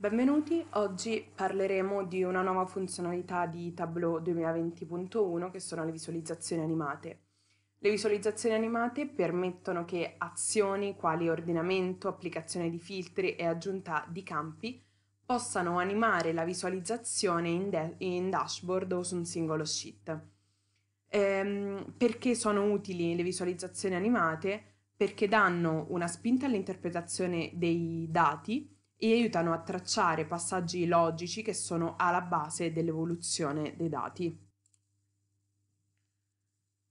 Benvenuti, oggi parleremo di una nuova funzionalità di Tableau 2020.1 che sono le visualizzazioni animate. Le visualizzazioni animate permettono che azioni quali ordinamento, applicazione di filtri e aggiunta di campi possano animare la visualizzazione in, de- in dashboard o su un singolo sheet. Ehm, perché sono utili le visualizzazioni animate? Perché danno una spinta all'interpretazione dei dati e aiutano a tracciare passaggi logici che sono alla base dell'evoluzione dei dati.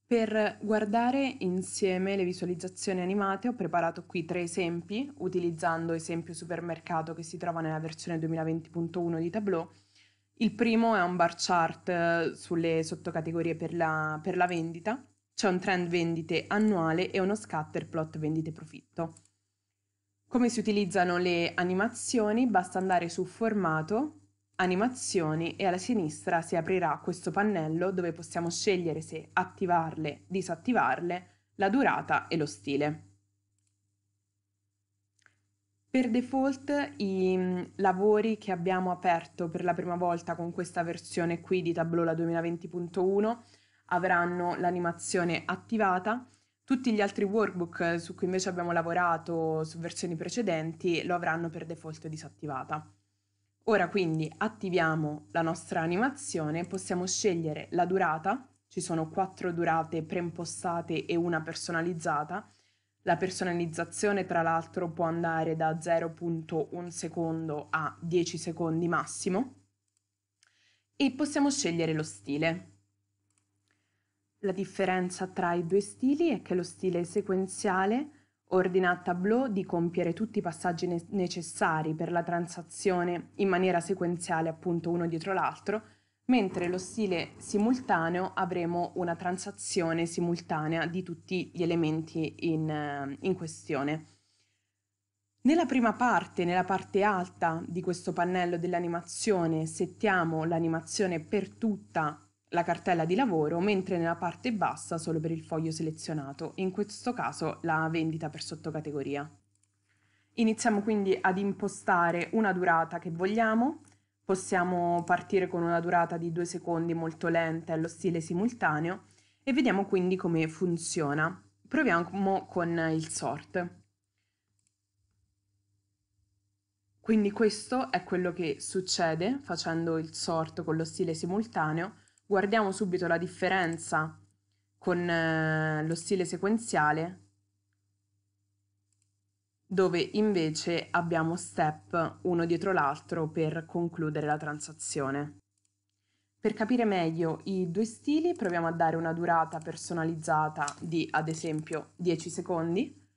Per guardare insieme le visualizzazioni animate ho preparato qui tre esempi utilizzando esempio supermercato che si trova nella versione 2020.1 di Tableau. Il primo è un bar chart eh, sulle sottocategorie per la, per la vendita, c'è un trend vendite annuale e uno scatter plot vendite profitto. Come si utilizzano le animazioni basta andare su Formato, Animazioni e alla sinistra si aprirà questo pannello dove possiamo scegliere se attivarle, disattivarle, la durata e lo stile. Per default i mm, lavori che abbiamo aperto per la prima volta con questa versione qui di Tablola 2020.1 avranno l'animazione attivata tutti gli altri workbook eh, su cui invece abbiamo lavorato su versioni precedenti lo avranno per default disattivata. Ora quindi attiviamo la nostra animazione, possiamo scegliere la durata, ci sono quattro durate preimpostate e una personalizzata. La personalizzazione tra l'altro può andare da 0.1 secondo a 10 secondi massimo e possiamo scegliere lo stile. La differenza tra i due stili è che lo stile sequenziale ordina a Tableau di compiere tutti i passaggi ne- necessari per la transazione in maniera sequenziale, appunto uno dietro l'altro, mentre lo stile simultaneo avremo una transazione simultanea di tutti gli elementi in, in questione. Nella prima parte, nella parte alta di questo pannello dell'animazione, settiamo l'animazione per tutta la cartella di lavoro, mentre nella parte bassa solo per il foglio selezionato, in questo caso la vendita per sottocategoria. Iniziamo quindi ad impostare una durata che vogliamo, possiamo partire con una durata di due secondi molto lenta e allo stile simultaneo e vediamo quindi come funziona. Proviamo con il sort. Quindi questo è quello che succede facendo il sort con lo stile simultaneo guardiamo subito la differenza con eh, lo stile sequenziale dove invece abbiamo step uno dietro l'altro per concludere la transazione. Per capire meglio i due stili proviamo a dare una durata personalizzata di ad esempio 10 secondi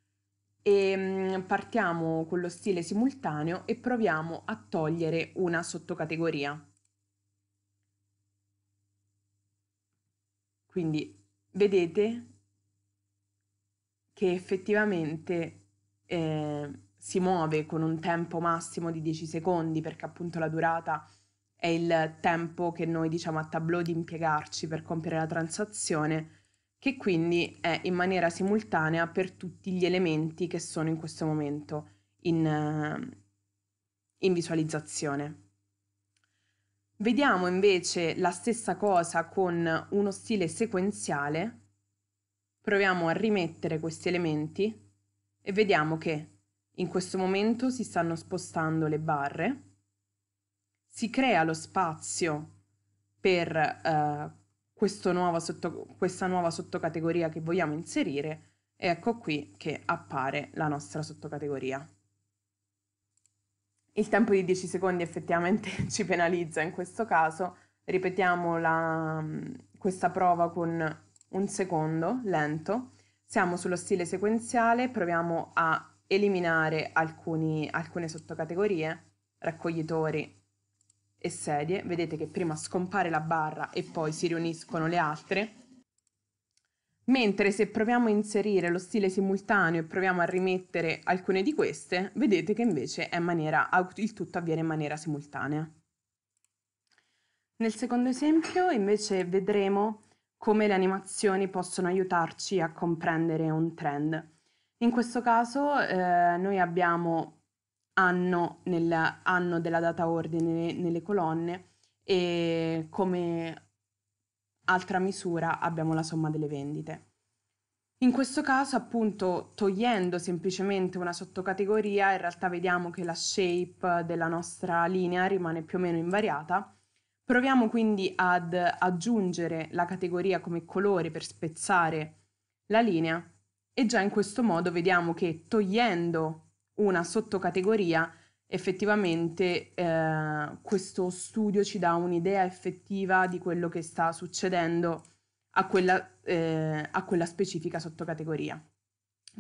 e mm, partiamo con lo stile simultaneo e proviamo a togliere una sottocategoria. Quindi vedete che effettivamente eh, si muove con un tempo massimo di 10 secondi perché appunto la durata è il tempo che noi diciamo a tableau di impiegarci per compiere la transazione che quindi è in maniera simultanea per tutti gli elementi che sono in questo momento in, eh, in visualizzazione. Vediamo invece la stessa cosa con uno stile sequenziale. Proviamo a rimettere questi elementi e vediamo che in questo momento si stanno spostando le barre, si crea lo spazio per eh, nuova sotto, questa nuova sottocategoria che vogliamo inserire e ecco qui che appare la nostra sottocategoria. Il tempo di 10 secondi effettivamente ci penalizza in questo caso. Ripetiamo la, mm, questa prova con un secondo lento. Siamo sullo stile sequenziale, proviamo a eliminare alcuni, alcune sottocategorie, raccoglitori e sedie. Vedete che prima scompare la barra e poi si riuniscono le altre. Mentre se proviamo a inserire lo stile simultaneo e proviamo a rimettere alcune di queste, vedete che invece maniera, il tutto avviene in maniera simultanea. Nel secondo esempio invece vedremo come le animazioni possono aiutarci a comprendere un trend. In questo caso eh, noi abbiamo anno, nel, anno della data ordine nelle colonne e come altra misura abbiamo la somma delle vendite. In questo caso, appunto, togliendo semplicemente una sottocategoria, in realtà vediamo che la shape della nostra linea rimane più o meno invariata. Proviamo quindi ad aggiungere la categoria come colore per spezzare la linea e già in questo modo vediamo che togliendo una sottocategoria effettivamente eh, questo studio ci dà un'idea effettiva di quello che sta succedendo a quella, eh, a quella specifica sottocategoria.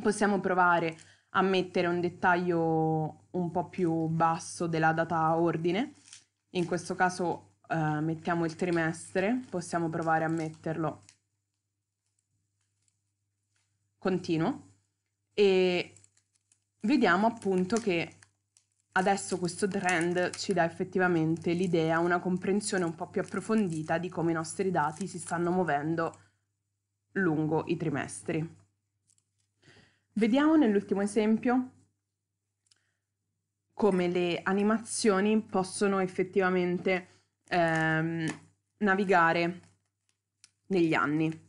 Possiamo provare a mettere un dettaglio un po' più basso della data ordine, in questo caso eh, mettiamo il trimestre, possiamo provare a metterlo continuo e vediamo appunto che adesso questo trend ci dà effettivamente l'idea, una comprensione un po' più approfondita di come i nostri dati si stanno muovendo lungo i trimestri. Vediamo nell'ultimo esempio come le animazioni possono effettivamente ehm, navigare negli anni.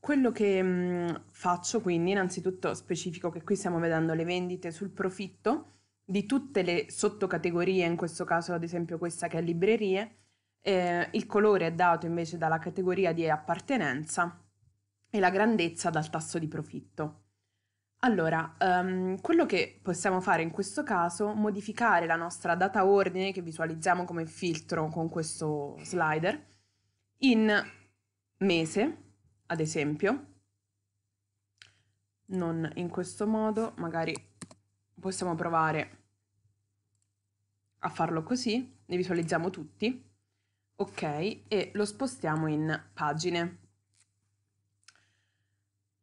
Quello che mh, faccio quindi, innanzitutto specifico che qui stiamo vedendo le vendite sul profitto di tutte le sottocategorie, in questo caso ad esempio questa che è librerie, eh, il colore è dato invece dalla categoria di appartenenza e la grandezza dal tasso di profitto. Allora, um, quello che possiamo fare in questo caso è modificare la nostra data ordine che visualizziamo come filtro con questo slider in mese, ad esempio, non in questo modo, magari possiamo provare a farlo così, ne visualizziamo tutti, ok, e lo spostiamo in pagine.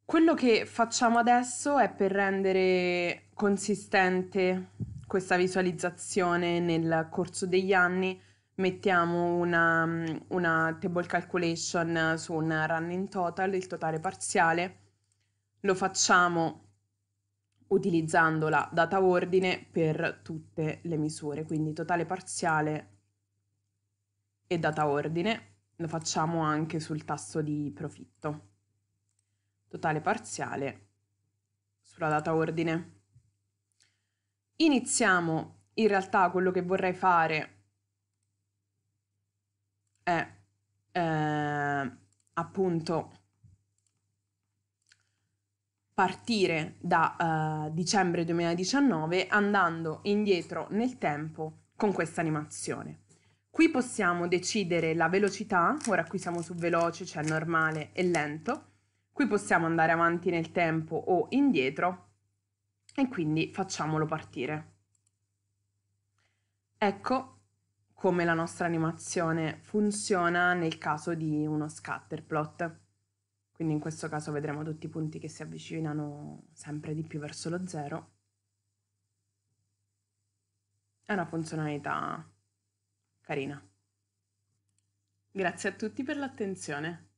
Quello che facciamo adesso è per rendere consistente questa visualizzazione nel corso degli anni, mettiamo una, una table calculation su un running total, il totale parziale, lo facciamo utilizzando la data ordine per tutte le misure, quindi totale parziale e data ordine, lo facciamo anche sul tasso di profitto. Totale parziale sulla data ordine. Iniziamo in realtà quello che vorrei fare eh, appunto partire da eh, dicembre 2019 andando indietro nel tempo con questa animazione. Qui possiamo decidere la velocità, ora qui siamo su veloce, cioè normale e lento, qui possiamo andare avanti nel tempo o indietro e quindi facciamolo partire. Ecco come la nostra animazione funziona nel caso di uno scatterplot. Quindi in questo caso vedremo tutti i punti che si avvicinano sempre di più verso lo zero. È una funzionalità carina. Grazie a tutti per l'attenzione.